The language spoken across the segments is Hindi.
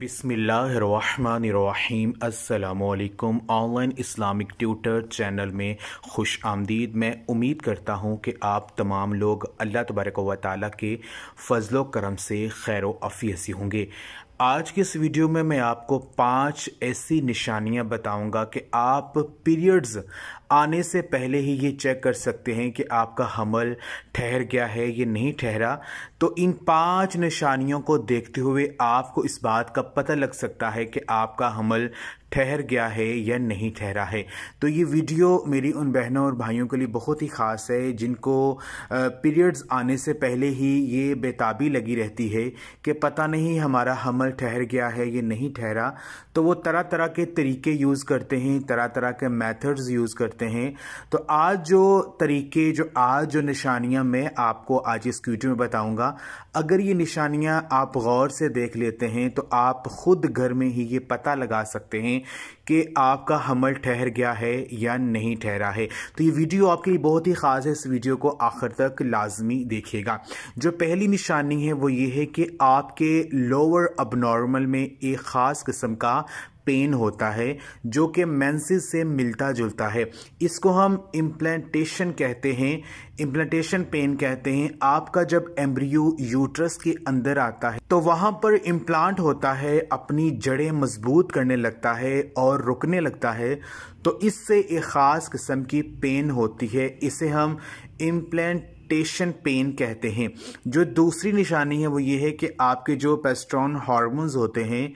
बिसमीम् अल्लाम ऑनलाइन इस्लामिक ट्यूटर चैनल में खुश आमदीद मैं उम्मीद करता हूँ कि आप तमाम लोग अल्लाह तबारक व ताली के फ़ज़ल करम से खैर वफियसी हसी होंगे आज के इस वीडियो में मैं आपको पांच ऐसी निशानियां बताऊंगा कि आप पीरियड्स आने से पहले ही ये चेक कर सकते हैं कि आपका हमल ठहर गया है ये नहीं ठहरा तो इन पांच निशानियों को देखते हुए आपको इस बात का पता लग सकता है कि आपका हमल ठहर गया है या नहीं ठहरा है तो ये वीडियो मेरी उन बहनों और भाइयों के लिए बहुत ही ख़ास है जिनको पीरियड्स आने से पहले ही ये बेताबी लगी रहती है कि पता नहीं हमारा हमल ठहर गया है ये नहीं ठहरा तो वो तरह तरह के तरीके यूज़ करते हैं तरह तरह के मेथड्स यूज़ करते हैं तो आज जो तरीके जो आज जो निशानियाँ मैं आपको आज इस वीडियो में बताऊँगा अगर ये निशानियाँ आप गौर से देख लेते हैं तो आप खुद घर में ही ये पता लगा सकते हैं कि आपका हमल ठहर गया है या नहीं ठहरा है तो ये वीडियो आपके लिए बहुत ही ख़ास है इस वीडियो को आखिर तक लाजमी देखिएगा जो पहली निशानी है वो ये है कि आपके लोअर अब में एक ख़ास किस्म का पेन होता है जो कि मैंसिस से मिलता जुलता है इसको हम इम्प्लांटेशन कहते हैं इम्प्लांटेशन पेन कहते हैं आपका जब एम्ब्रियो यूट्रस के अंदर आता है तो वहां पर इम्प्लांट होता है अपनी जड़ें मजबूत करने लगता है और रुकने लगता है तो इससे एक ख़ास किस्म की पेन होती है इसे हम इम्प्लांट इरिटेशन पेन कहते हैं जो दूसरी निशानी है वो ये है कि आपके जो पेस्ट्रॉन हार्मोन्स होते हैं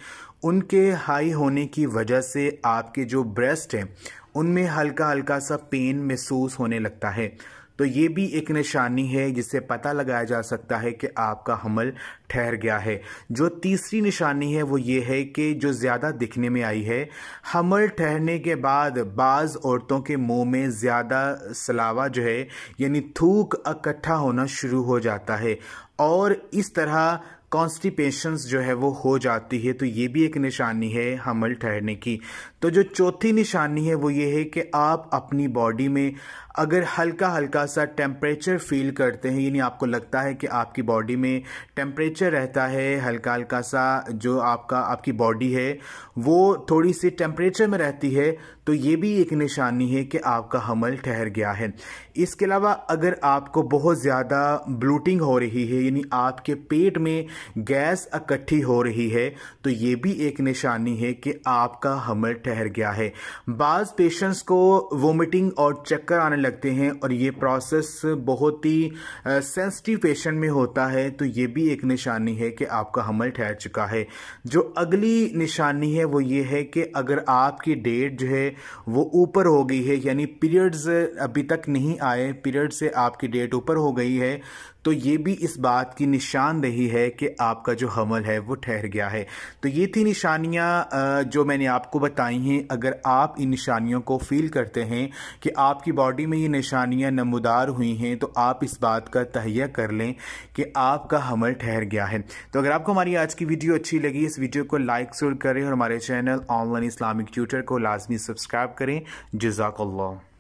उनके हाई होने की वजह से आपके जो ब्रेस्ट हैं उनमें हल्का हल्का सा पेन महसूस होने लगता है तो ये भी एक निशानी है जिससे पता लगाया जा सकता है कि आपका हमल ठहर गया है जो तीसरी निशानी है वो ये है कि जो ज़्यादा दिखने में आई है हमल ठहरने के बाद बाज़ औरतों के मुंह में ज़्यादा सलावा जो है यानी थूक इकट्ठा होना शुरू हो जाता है और इस तरह कॉन्स्टिपेशंस जो है वो हो जाती है तो ये भी एक निशानी है हमल ठहरने की तो जो चौथी निशानी है वो ये है कि आप अपनी बॉडी में अगर हल्का हल्का सा टेम्परेचर फील करते हैं यानी आपको लगता है कि आपकी बॉडी में टेम्परेचर रहता है हल्का हल्का सा जो आपका आपकी बॉडी है वो थोड़ी सी टेम्परेचर में रहती है तो ये भी एक निशानी है कि आपका हमल ठहर गया है इसके अलावा अगर आपको बहुत ज़्यादा ब्लूटिंग हो रही है यानी आपके पेट में गैस इकट्ठी हो रही है तो ये भी एक निशानी है कि आपका हमल ठहर गया है बाज़ पेशेंट्स को वोमिटिंग और चक्कर आने लगते हैं और ये प्रोसेस बहुत ही सेंसिटिव पेशेंट में होता है तो ये भी एक निशानी है कि आपका हमल ठहर चुका है जो अगली निशानी है वो ये है कि अगर आपकी डेट जो है वो ऊपर हो गई है यानी पीरियड्स अभी तक नहीं आए पीरियड से आपकी डेट ऊपर हो गई है तो ये भी इस बात की निशानदेही है कि आपका जो हमल है वो ठहर गया है तो ये थी निशानियाँ जो मैंने आपको बताई हैं अगर आप इन निशानियों को फील करते हैं कि आपकी बॉडी में ये निशानियाँ नमदार हुई हैं तो आप इस बात का तहैया कर लें कि आपका हमल ठहर गया है तो अगर आपको हमारी आज की वीडियो अच्छी लगी इस वीडियो को लाइक जरूर करें और हमारे चैनल ऑनलाइन इस्लामिक ट्यूटर को लाजमी सब्सक्राइब करें जजाकल्ला